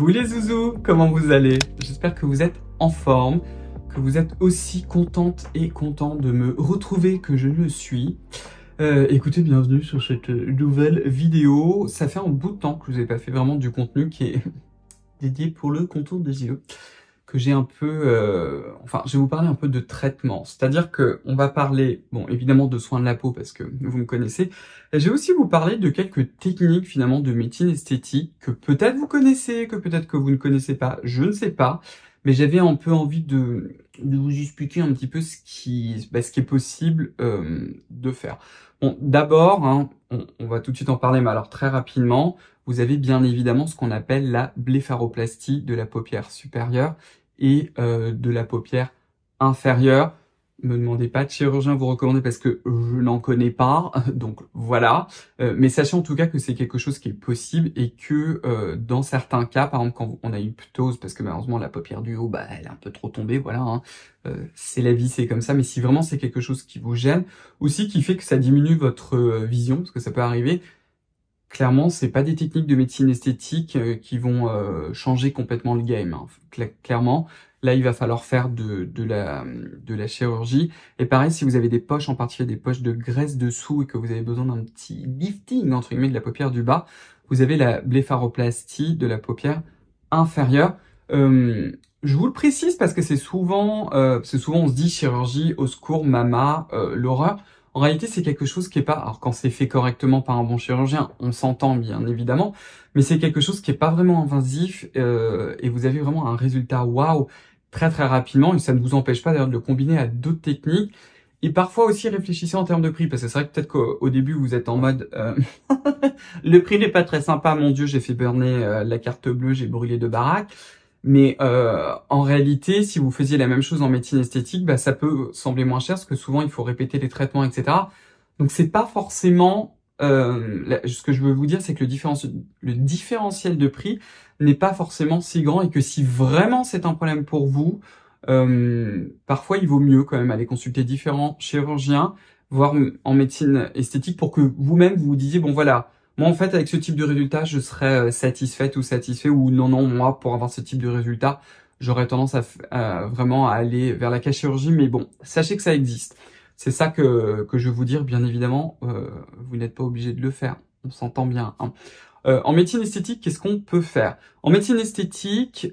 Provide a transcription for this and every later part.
oui les zouzous, comment vous allez J'espère que vous êtes en forme, que vous êtes aussi contente et content de me retrouver que je le suis. Euh, écoutez, bienvenue sur cette euh, nouvelle vidéo. Ça fait un bout de temps que je vous ai pas fait vraiment du contenu qui est dédié pour le contour des yeux que j'ai un peu... Euh, enfin, je vais vous parler un peu de traitement. C'est-à-dire que on va parler, bon, évidemment de soins de la peau parce que vous me connaissez. je vais aussi vous parler de quelques techniques finalement de médecine esthétique que peut-être vous connaissez, que peut-être que vous ne connaissez pas, je ne sais pas. Mais j'avais un peu envie de, de, vous expliquer un petit peu ce qui, bah, ce qui est possible euh, de faire. Bon, d'abord, hein, on, on va tout de suite en parler, mais alors très rapidement, vous avez bien évidemment ce qu'on appelle la blépharoplastie de la paupière supérieure et euh, de la paupière inférieure. Me demandez pas de chirurgien vous recommander parce que je n'en connais pas, donc voilà. Euh, mais sachez en tout cas que c'est quelque chose qui est possible et que euh, dans certains cas, par exemple quand on a une ptose, parce que malheureusement la paupière du haut, bah, elle est un peu trop tombée, voilà. Hein. c'est la vie, c'est comme ça. Mais si vraiment c'est quelque chose qui vous gêne, aussi qui fait que ça diminue votre vision, parce que ça peut arriver, clairement, c'est pas des techniques de médecine esthétique euh, qui vont euh, changer complètement le game. Hein. clairement, là, il va falloir faire de, de, la, chirurgie. Et pareil, si vous avez des poches, en particulier des poches de graisse dessous et que vous avez besoin d'un petit lifting, entre guillemets, de la paupière du bas, vous avez la blépharoplastie de la paupière inférieure. Euh, je vous le précise parce que c'est souvent, euh, souvent on se dit chirurgie, au secours, mama, euh, l'horreur. En réalité, c'est quelque chose qui est pas, alors quand c'est fait correctement par un bon chirurgien, on s'entend bien évidemment, mais c'est quelque chose qui est pas vraiment invasif euh, et vous avez vraiment un résultat waouh très très rapidement et ça ne vous empêche pas d'ailleurs de le combiner à d'autres techniques et parfois aussi réfléchissez en termes de prix, parce que c'est vrai que peut-être qu'au début vous êtes en mode euh, le prix n'est pas très sympa, mon dieu, j'ai fait burner euh, la carte bleue, j'ai brûlé de baraque. Mais euh, en réalité, si vous faisiez la même chose en médecine esthétique, bah, ça peut sembler moins cher, parce que souvent il faut répéter les traitements, etc. Donc c'est pas forcément euh, ce que je veux vous dire, c'est que le, différentiel, de prix n'est pas forcément si grand et que si vraiment c'est un problème pour vous, euh, parfois il vaut mieux quand même aller consulter différents chirurgiens, voire en médecine esthétique, pour que vous-même vous disiez bon voilà, moi, en fait, avec ce type de résultat, je serais euh, satisfaite ou satisfait ou non, non, moi, pour avoir ce type de résultat, j'aurais tendance à, vraiment à aller vers la chirurgie. Mais bon, sachez que ça existe. C'est ça que, que je veux vous dire, bien évidemment, euh, vous n'êtes pas obligé de le faire. On s'entend bien. Hein. Euh, en médecine esthétique, qu'est-ce qu'on peut faire En médecine esthétique,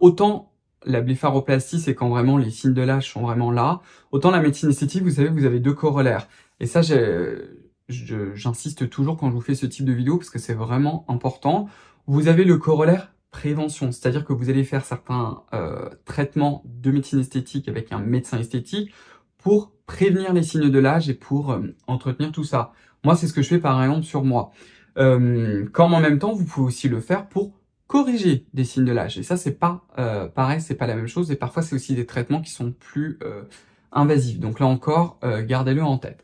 autant la blépharoplastie, c'est quand vraiment les signes de l'âge sont vraiment là, autant la médecine esthétique, vous savez, vous avez deux corollaires. Et ça, j'ai j'insiste toujours quand je vous fais ce type de vidéo parce que c'est vraiment important. Vous avez le corollaire prévention, c'est-à-dire que vous allez faire certains euh, traitements de médecine esthétique avec un médecin esthétique pour prévenir les signes de l'âge et pour euh, entretenir tout ça. Moi, c'est ce que je fais par exemple sur moi. Euh, comme en même temps, vous pouvez aussi le faire pour corriger des signes de l'âge. Et ça, c'est pas pareil, c'est pas la même chose. Et parfois, c'est aussi des traitements qui sont plus invasifs. Donc là encore, gardez-le en tête.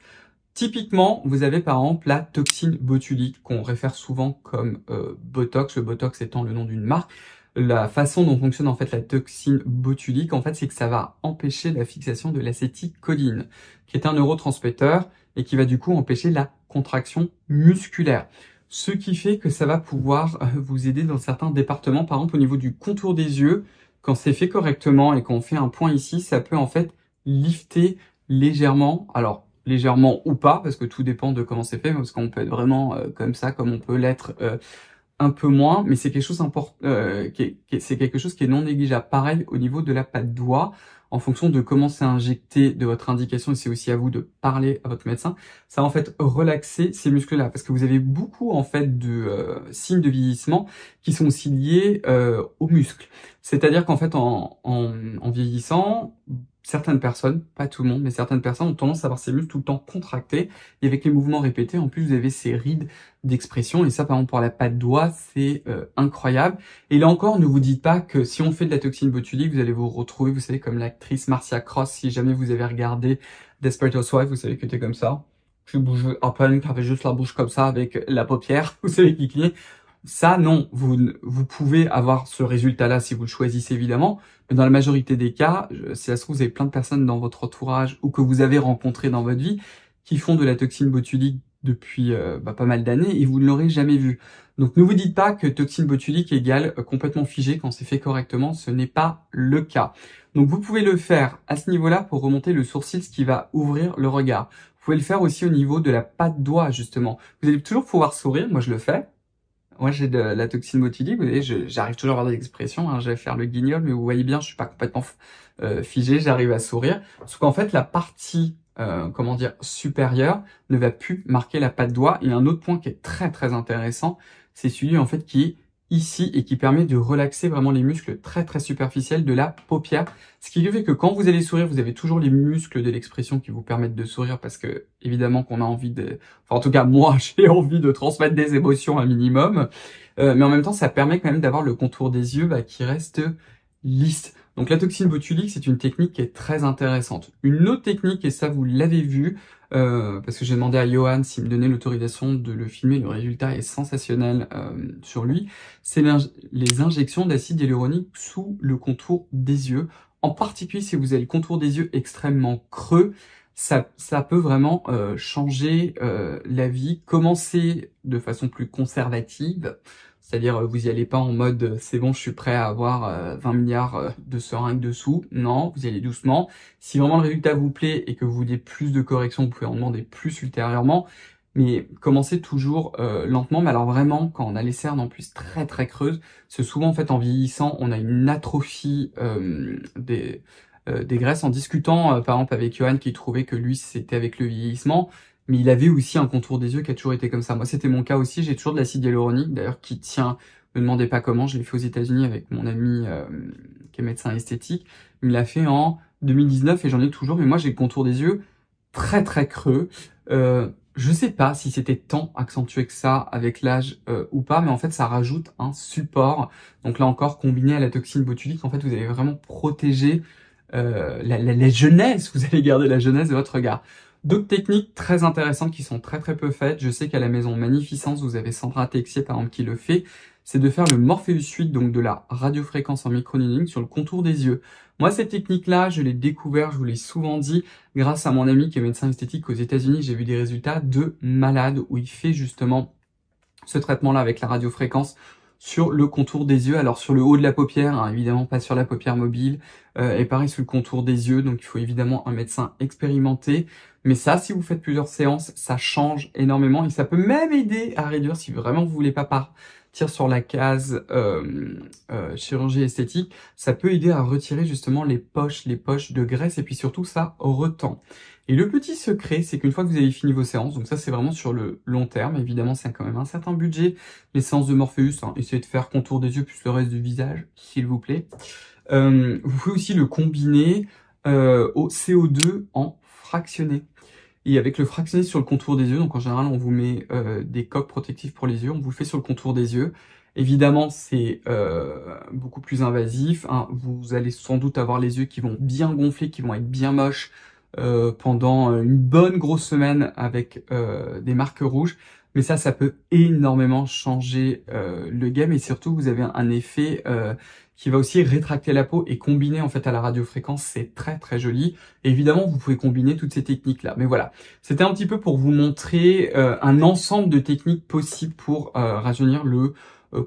Typiquement, vous avez par exemple la toxine botulique qu'on réfère souvent comme euh, Botox, le Botox étant le nom d'une marque. La façon dont fonctionne en fait la toxine botulique, en fait, c'est que ça va empêcher la fixation de l'acétylcholine, qui est un neurotransmetteur et qui va du coup empêcher la contraction musculaire. Ce qui fait que ça va pouvoir euh, vous aider dans certains départements, par exemple au niveau du contour des yeux, quand c'est fait correctement et qu'on fait un point ici, ça peut en fait lifter légèrement, alors légèrement ou pas, parce que tout dépend de comment c'est fait, parce qu'on peut être vraiment euh, comme ça, comme on peut l'être euh, un peu moins, mais c'est quelque chose euh, qui c'est quelque chose qui est non négligeable. Pareil au niveau de la patte doigt, en fonction de comment c'est injecté de votre indication, et c'est aussi à vous de parler à votre médecin, ça va en fait relaxer ces muscles-là, parce que vous avez beaucoup en fait de euh, signes de vieillissement qui sont aussi liés aux muscles. C'est-à-dire qu'en fait, en, en vieillissant, certaines personnes, pas tout le monde, mais certaines personnes ont tendance à avoir ces muscles tout le temps contractés. Et avec les mouvements répétés, en plus, vous avez ces rides d'expression. Et ça, par exemple, pour la patte d'oie, c'est euh, incroyable. Et là encore, ne vous dites pas que si on fait de la toxine botulique, vous allez vous retrouver, vous savez, comme l'actrice Marcia Cross, si jamais vous avez regardé Desperate Housewives, vous savez que t'es comme ça. Tu bouges un peu, tu juste la bouche comme ça avec la paupière, vous savez qui clignait. Ça, non, vous, vous pouvez avoir ce résultat-là si vous le choisissez évidemment, mais dans la majorité des cas, c'est à ce que vous avez plein de personnes dans votre entourage ou que vous avez rencontrées dans votre vie qui font de la toxine botulique depuis euh, bah, pas mal d'années et vous ne l'aurez jamais vu. Donc ne vous dites pas que toxine botulique égale euh, complètement figé quand c'est fait correctement, ce n'est pas le cas. Donc vous pouvez le faire à ce niveau-là pour remonter le sourcil, ce qui va ouvrir le regard. Vous pouvez le faire aussi au niveau de la patte doigt justement. Vous allez toujours pouvoir sourire, moi je le fais, moi j'ai de la toxine botulique voyez, j'arrive toujours à avoir des expressions. Hein. Je vais faire le guignol, mais vous voyez bien, je suis pas complètement euh, figé, j'arrive à sourire. Sauf qu'en fait, la partie euh, comment dire supérieure ne va plus marquer la patte doigt. Et un autre point qui est très très intéressant, c'est celui en fait qui ici et qui permet de relaxer vraiment les muscles très très superficiels de la paupière. Ce qui fait que quand vous allez sourire, vous avez toujours les muscles de l'expression qui vous permettent de sourire parce que évidemment qu'on a envie de... Enfin en tout cas moi j'ai envie de transmettre des émotions un minimum. Euh, mais en même temps ça permet quand même d'avoir le contour des yeux bah, qui reste lisse. Donc la toxine botulique c'est une technique qui est très intéressante. Une autre technique, et ça vous l'avez vu, euh, parce que j'ai demandé à Johan s'il me donnait l'autorisation de le filmer, le résultat est sensationnel euh, sur lui, c'est les injections d'acide hyaluronique sous le contour des yeux, en particulier si vous avez le contour des yeux extrêmement creux, ça, ça peut vraiment euh, changer la vie, commencer de façon plus conservative, c'est-à-dire, euh, vous y allez pas en mode euh, c'est bon, je suis prêt à avoir 20 euh, milliards de seringues dessous. Non, vous y allez doucement. Si vraiment le résultat vous plaît et que vous voulez plus de corrections, vous pouvez en demander plus ultérieurement. Mais commencez toujours lentement. Mais alors vraiment, quand on a les cernes en plus très très creuses, c'est souvent en fait en vieillissant, on a une atrophie des, des graisses. En discutant par exemple avec Johan qui trouvait que lui c'était avec le vieillissement, mais il avait aussi un contour des yeux qui a toujours été comme ça. Moi, c'était mon cas aussi. J'ai toujours de l'acide hyaluronique, d'ailleurs, qui tient. Ne me demandez pas comment. Je l'ai fait aux États-Unis avec mon ami euh, qui est médecin esthétique. Il l'a fait en 2019 et j'en ai toujours. Mais moi, j'ai le contour des yeux très très creux. Euh, je sais pas si c'était tant accentué que ça avec l'âge euh, ou pas, mais en fait ça rajoute un support. Donc là encore combiné à la toxine botulique, en fait vous allez vraiment protéger euh, la, la, jeunesse, vous allez garder la jeunesse de votre regard. D'autres techniques très intéressantes qui sont très très peu faites, je sais qu'à la maison Magnificence, vous avez Sandra Texier par exemple qui le fait, c'est de faire le Morpheus 8, donc de la radiofréquence en microneedling sur le contour des yeux. Moi, cette technique-là, je l'ai découvert, je vous l'ai souvent dit, grâce à mon ami qui est médecin esthétique aux États-Unis, j'ai vu des résultats de malades où il fait justement ce traitement-là avec la radiofréquence sur le contour des yeux, alors sur le haut de la paupière, hein, évidemment pas sur la paupière mobile, euh, et pareil sur le contour des yeux, donc il faut évidemment un médecin expérimenté. Mais ça, si vous faites plusieurs séances, ça change énormément et ça peut même aider à réduire si vraiment vous voulez pas partir sur la case euh, euh, chirurgie esthétique, ça peut aider à retirer justement les poches, les poches de graisse et puis surtout ça retend. Et le petit secret, c'est qu'une fois que vous avez fini vos séances, donc ça c'est vraiment sur le long terme, évidemment c'est quand même un certain budget, les séances de Morpheus, hein, essayez de faire contour des yeux plus le reste du visage, s'il vous plaît. Euh, vous pouvez aussi le combiner euh, au CO2 en fractionné. Et avec le fractionné sur le contour des yeux, donc en général on vous met euh, des coques protectives pour les yeux, on vous le fait sur le contour des yeux. Évidemment, c'est beaucoup plus invasif. Hein. Vous allez sans doute avoir les yeux qui vont bien gonfler, qui vont être bien moches. Euh, pendant une bonne grosse semaine avec euh, des marques rouges. Mais ça, ça peut énormément changer euh, le game et surtout, vous avez un effet qui va aussi rétracter la peau et combiner en fait à la radiofréquence, c'est très très joli. évidemment, vous pouvez combiner toutes ces techniques là. Mais voilà, c'était un petit peu pour vous montrer un ensemble de techniques possibles pour rajeunir le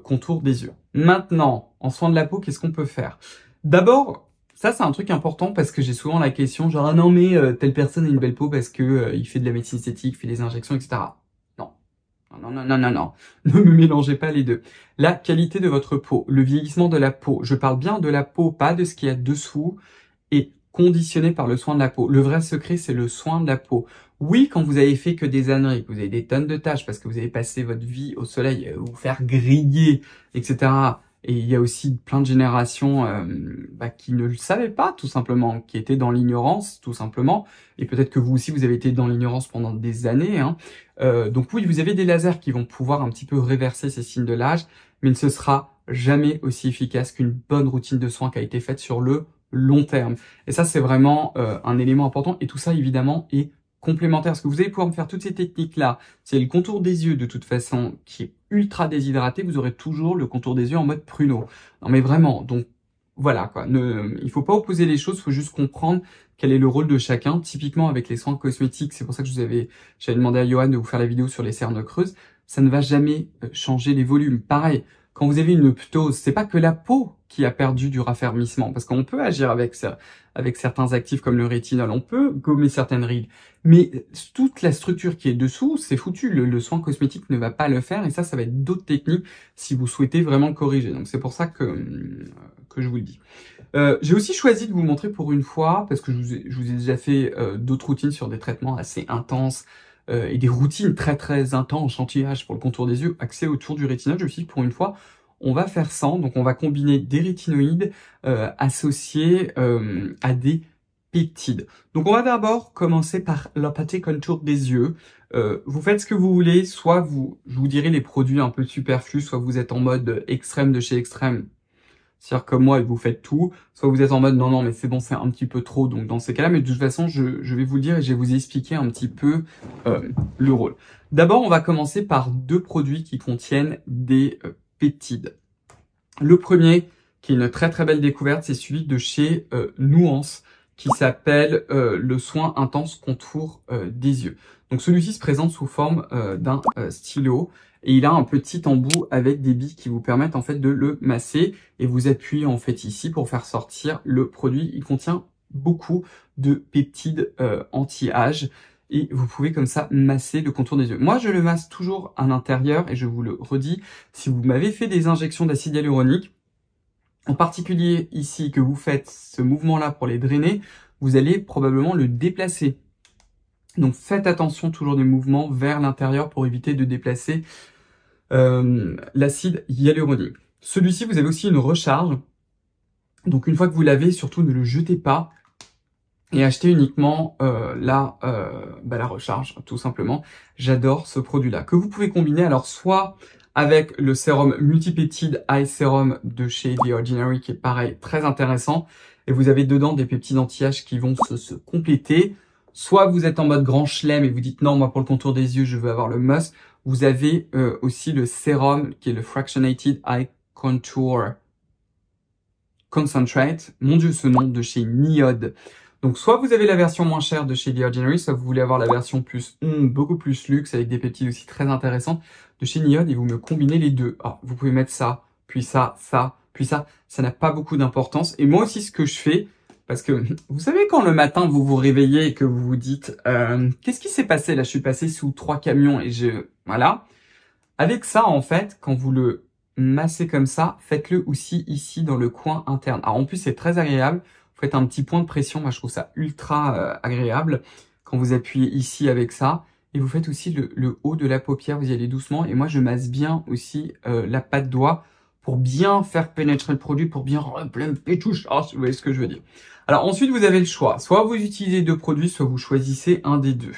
contour des yeux. Maintenant, en soin de la peau, qu'est-ce qu'on peut faire D'abord, ça, c'est un truc important parce que j'ai souvent la question genre ah non mais euh, telle personne a une belle peau parce que euh, il fait de la médecine esthétique, fait des injections, etc. Non, non, non, non, non, non. Ne me mélangez pas les deux. La qualité de votre peau, le vieillissement de la peau. Je parle bien de la peau, pas de ce qu'il y a dessous, est conditionné par le soin de la peau. Le vrai secret, c'est le soin de la peau. Oui, quand vous avez fait que des années que vous avez des tonnes de tâches parce que vous avez passé votre vie au soleil, euh, vous faire griller, etc. Et il y a aussi plein de générations euh, bah, qui ne le savaient pas, tout simplement, qui étaient dans l'ignorance, tout simplement. Et peut-être que vous aussi, vous avez été dans l'ignorance pendant des années. Hein. Euh, donc oui, vous avez des lasers qui vont pouvoir un petit peu réverser ces signes de l'âge, mais ne ce sera jamais aussi efficace qu'une bonne routine de soins qui a été faite sur le long terme. Et ça, c'est vraiment euh, un élément important. Et tout ça, évidemment, est complémentaire, ce que vous allez pouvoir faire toutes ces techniques-là, c'est le contour des yeux de toute façon qui est ultra déshydraté, vous aurez toujours le contour des yeux en mode pruneau. Non mais vraiment, donc voilà quoi. Ne, il faut pas opposer les choses, il faut juste comprendre quel est le rôle de chacun. Typiquement avec les soins cosmétiques, c'est pour ça que je vous avais, j'avais demandé à Johan de vous faire la vidéo sur les cernes creuses. Ça ne va jamais euh, changer les volumes. Pareil, quand vous avez une ptose, c'est pas que la peau qui a perdu du raffermissement. Parce qu'on peut agir avec, avec certains actifs comme le rétinol, on peut gommer certaines rides, mais toute la structure qui est dessous, c'est foutu. Le, soin cosmétique ne va pas le faire, et ça, ça va être d'autres techniques si vous souhaitez vraiment corriger. Donc c'est pour ça que, euh, que je vous le dis. Euh, j'ai aussi choisi de vous montrer pour une fois, parce que je vous ai, déjà fait euh, d'autres routines sur des traitements assez intenses, et des routines très très intenses, chantillage hein, pour le contour des yeux, axées autour du rétinol. Je suis pour une fois, on va faire sans, donc on va combiner des rétinoïdes euh, associés euh, à des peptides. Donc on va d'abord commencer par l'apathé contour des yeux. Euh, vous faites ce que vous voulez, soit vous, je vous dirai les produits un peu superflus, soit vous êtes en mode extrême de chez extrême, c'est-à-dire comme moi et vous faites tout, soit vous êtes en mode non non mais c'est bon c'est un petit peu trop donc dans ces cas-là mais de toute façon je, vais vous dire et je vais vous expliquer un petit peu le rôle. D'abord on va commencer par deux produits qui contiennent des le premier, qui est une très très belle découverte, c'est celui de chez euh, Nuance, qui s'appelle euh, le soin intense contour euh, des yeux. Donc celui-ci se présente sous forme d'un stylo et il a un petit embout avec des billes qui vous permettent en fait de le masser et vous appuyez en fait ici pour faire sortir le produit. Il contient beaucoup de peptides anti-âge et vous pouvez comme ça masser le contour des yeux. Moi, je le masse toujours à l'intérieur et je vous le redis, si vous m'avez fait des injections d'acide hyaluronique, en particulier ici que vous faites ce mouvement-là pour les drainer, vous allez probablement le déplacer. Donc faites attention toujours des mouvements vers l'intérieur pour éviter de déplacer euh, l'acide hyaluronique. Celui-ci, vous avez aussi une recharge. Donc une fois que vous l'avez, surtout ne le jetez pas, et acheter uniquement euh, la, euh, bah, la recharge, tout simplement. J'adore ce produit-là, que vous pouvez combiner alors soit avec le sérum Multipeptide Eye Serum de chez The Ordinary, qui est pareil, très intéressant, et vous avez dedans des petits anti qui vont se, compléter. Soit vous êtes en mode grand chelem et vous dites non, moi pour le contour des yeux, je veux avoir le must. Vous avez euh, aussi le sérum qui est le Fractionated Eye Contour Concentrate. Mon dieu, ce nom de chez Niode. Donc soit vous avez la version moins chère de chez The Ordinary, soit vous voulez avoir la version plus on, beaucoup plus luxe avec des pépites aussi très intéressantes de chez Neon et vous me combinez les deux. Ah, vous pouvez mettre ça, puis ça, ça, puis ça. Ça n'a pas beaucoup d'importance. Et moi aussi, ce que je fais, parce que vous savez quand le matin vous vous réveillez et que vous vous dites euh, qu'est-ce qui s'est passé là Je suis passé sous trois camions et je voilà. Avec ça, en fait, quand vous le massez comme ça, faites-le aussi ici dans le coin interne. Alors en plus, c'est très agréable faites un petit point de pression. Moi, je trouve ça ultra euh, agréable quand vous appuyez ici avec ça. Et vous faites aussi le, haut de la paupière, vous y allez doucement. Et moi, je masse bien aussi euh, la patte doigt pour bien faire pénétrer le produit, pour bien plein pétouche. Ah, vous voyez ce que je veux dire. Alors ensuite, vous avez le choix. Soit vous utilisez deux produits, soit vous choisissez un des deux.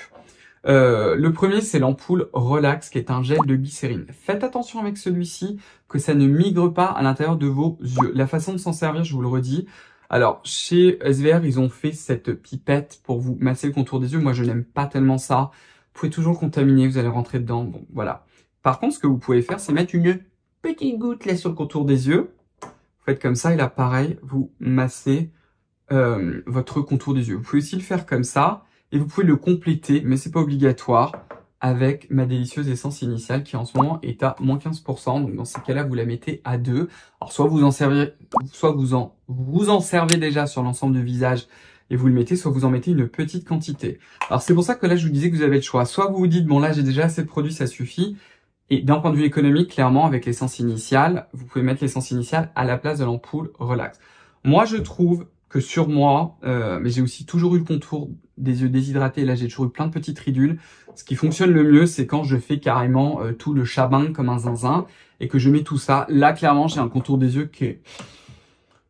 Euh, le premier, c'est l'ampoule Relax, qui est un gel de glycérine. Faites attention avec celui-ci, que ça ne migre pas à l'intérieur de vos yeux. La façon de s'en servir, je vous le redis, alors, chez SVR, ils ont fait cette pipette pour vous masser le contour des yeux. Moi, je n'aime pas tellement ça. Vous pouvez toujours contaminer, vous allez rentrer dedans. Bon, voilà. Par contre, ce que vous pouvez faire, c'est mettre une petite goutte là sur le contour des yeux. Vous faites comme ça et là, pareil, vous massez euh, votre contour des yeux. Vous pouvez aussi le faire comme ça et vous pouvez le compléter, mais c'est pas obligatoire avec ma délicieuse essence initiale qui en ce moment est à moins 15%. Donc dans ces cas-là, vous la mettez à deux. Alors soit vous en servez, soit vous en, vous en servez déjà sur l'ensemble du visage et vous le mettez, soit vous en mettez une petite quantité. Alors c'est pour ça que là, je vous disais que vous avez le choix. Soit vous vous dites, bon là, j'ai déjà assez de produits, ça suffit. Et d'un point de vue économique, clairement, avec l'essence initiale, vous pouvez mettre l'essence initiale à la place de l'ampoule relax. Moi, je trouve que sur moi, euh, mais j'ai aussi toujours eu le contour des yeux déshydratés. Là, j'ai toujours eu plein de petites ridules. Ce qui fonctionne le mieux, c'est quand je fais carrément euh, tout le chabin comme un zinzin et que je mets tout ça. Là, clairement, j'ai un contour des yeux qui est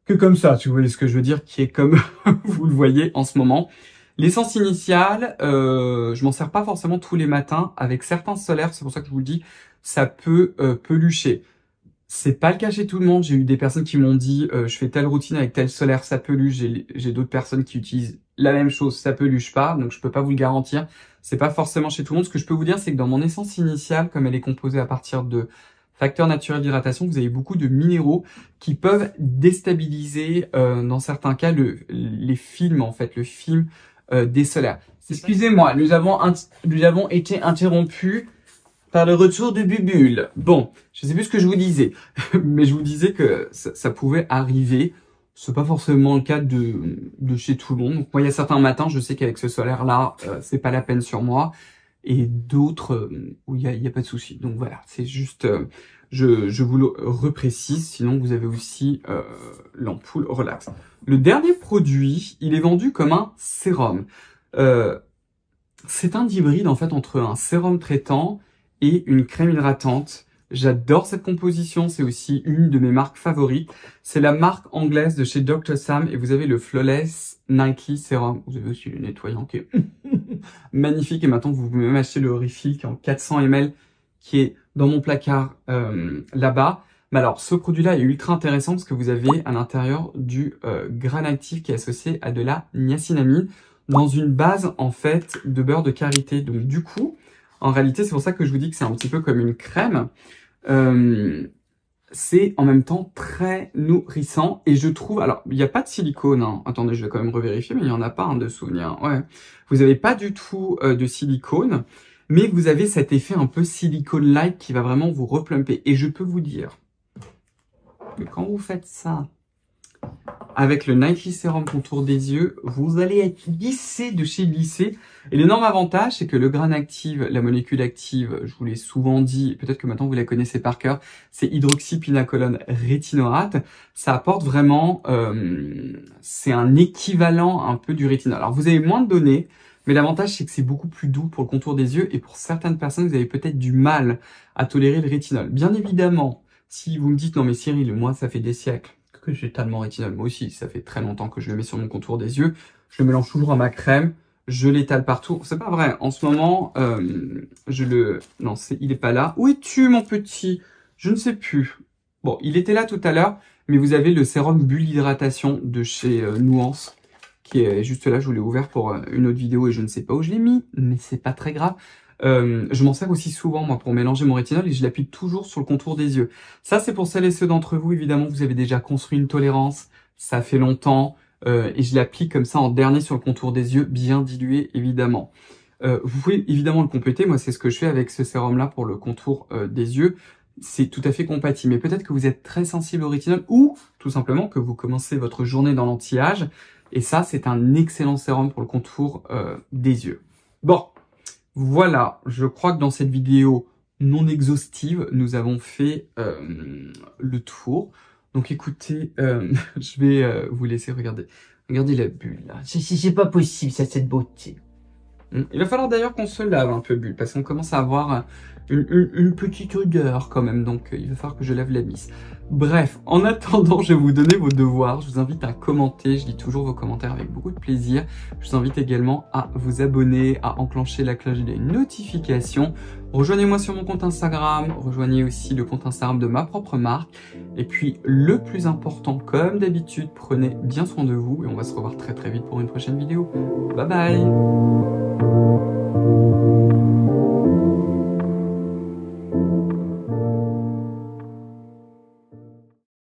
que comme ça, Si vous vois ce que je veux dire, qui est comme vous le voyez en ce moment. L'essence initiale, euh, je m'en sers pas forcément tous les matins. Avec certains solaires, c'est pour ça que je vous le dis, ça peut pelucher. C'est pas le cas chez tout le monde. J'ai eu des personnes qui m'ont dit euh, je fais telle routine avec tel solaire, ça peluche. J'ai d'autres personnes qui utilisent la même chose, ça peluche pas. Donc je peux pas vous le garantir. C'est pas forcément chez tout le monde. Ce que je peux vous dire, c'est que dans mon essence initiale, comme elle est composée à partir de facteurs naturels d'hydratation, vous avez beaucoup de minéraux qui peuvent déstabiliser, euh, dans certains cas, le, les films en fait, le film euh, des solaires. Excusez-moi, nous avons nous avons été interrompus le retour de Bubule. Bon, je sais plus ce que je vous disais, mais je vous disais que ça, pouvait arriver. C'est pas forcément le cas de, de chez Toulon. Donc moi, il y a certains matins, je sais qu'avec ce solaire-là, euh, c'est pas la peine sur moi. Et d'autres où euh, il n'y a, pas de souci. Donc voilà, c'est juste, euh, je, je, vous le reprécise. Sinon, vous avez aussi l'ampoule relax. Le dernier produit, il est vendu comme un sérum. c'est un hybride en fait entre un sérum traitant et une crème hydratante. J'adore cette composition, c'est aussi une de mes marques favorites. C'est la marque anglaise de chez Dr. Sam et vous avez le Flawless Nike Serum. Vous avez aussi le nettoyant qui est magnifique et maintenant vous pouvez même acheter le horrifique en 400 ml qui est dans mon placard euh, là-bas. Mais alors ce produit-là est ultra intéressant parce que vous avez à l'intérieur du euh, grain actif qui est associé à de la niacinamide dans une base en fait de beurre de karité. Donc du coup, en réalité, c'est pour ça que je vous dis que c'est un petit peu comme une crème. Euh, c'est en même temps très nourrissant et je trouve alors il n'y a pas de silicone hein. attendez je vais quand même revérifier mais il n'y en a pas hein, de souvenir ouais vous n'avez pas du tout euh, de silicone mais vous avez cet effet un peu silicone like qui va vraiment vous replumper et je peux vous dire que quand vous faites ça avec le nightly Serum Contour des yeux, vous allez être lissé de chez lissé. Et l'énorme avantage, c'est que le grain active, la molécule active, je vous l'ai souvent dit, peut-être que maintenant vous la connaissez par cœur, c'est hydroxypinacolone rétinorate. Ça apporte vraiment, euh, c'est un équivalent un peu du rétinol. Alors vous avez moins de données, mais l'avantage, c'est que c'est beaucoup plus doux pour le contour des yeux et pour certaines personnes, vous avez peut-être du mal à tolérer le rétinol. Bien évidemment, si vous me dites, non mais Cyril, moi ça fait des siècles que j'ai tellement rétinol. Moi aussi, ça fait très longtemps que je le mets sur mon contour des yeux. Je le mélange toujours à ma crème. Je l'étale partout. C'est pas vrai. En ce moment, euh, je le... Non, il est pas là. Où es-tu, mon petit Je ne sais plus. Bon, il était là tout à l'heure, mais vous avez le sérum bulle hydratation de chez euh, Nuance, qui est juste là. Je vous l'ai ouvert pour euh, une autre vidéo et je ne sais pas où je l'ai mis, mais c'est pas très grave. Euh, je m'en sers aussi souvent, moi, pour mélanger mon rétinol et je l'applique toujours sur le contour des yeux. Ça, c'est pour celles et ceux d'entre vous, évidemment, vous avez déjà construit une tolérance, ça fait longtemps, euh, et je l'applique comme ça en dernier sur le contour des yeux, bien dilué, évidemment. Euh, vous pouvez évidemment le compléter, moi c'est ce que je fais avec ce sérum-là pour le contour euh, des yeux, c'est tout à fait compatible. Mais peut-être que vous êtes très sensible au rétinol ou tout simplement que vous commencez votre journée dans l'anti-âge, et ça c'est un excellent sérum pour le contour euh, des yeux. Bon, voilà, je crois que dans cette vidéo non exhaustive, nous avons fait euh, le tour. Donc écoutez, euh, je vais euh, vous laisser regarder. Regardez la bulle là. C'est pas possible ça, cette beauté. Hmm. Il va falloir d'ailleurs qu'on se lave un peu bulle, parce qu'on commence à avoir une, petite odeur quand même, donc euh, il va falloir que je lève la mise. Bref, en attendant, je vais vous donner vos devoirs. Je vous invite à commenter, je lis toujours vos commentaires avec beaucoup de plaisir. Je vous invite également à vous abonner, à enclencher la cloche des notifications. Rejoignez-moi sur mon compte Instagram, rejoignez aussi le compte Instagram de ma propre marque. Et puis, le plus important, comme d'habitude, prenez bien soin de vous et on va se revoir très très vite pour une prochaine vidéo. Bye bye